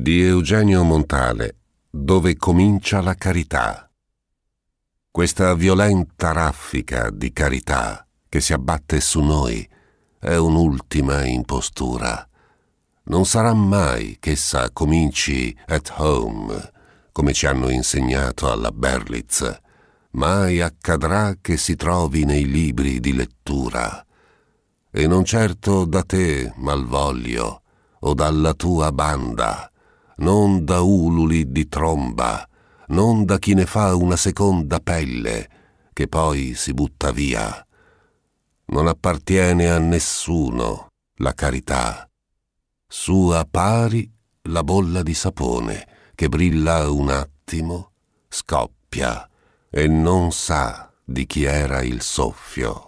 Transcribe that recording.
di Eugenio Montale, dove comincia la carità. Questa violenta raffica di carità che si abbatte su noi è un'ultima impostura. Non sarà mai ch'essa cominci at home, come ci hanno insegnato alla Berlitz. Mai accadrà che si trovi nei libri di lettura. E non certo da te, malvoglio, o dalla tua banda, non da ululi di tromba, non da chi ne fa una seconda pelle, che poi si butta via. Non appartiene a nessuno la carità. Sua pari la bolla di sapone che brilla un attimo, scoppia e non sa di chi era il soffio.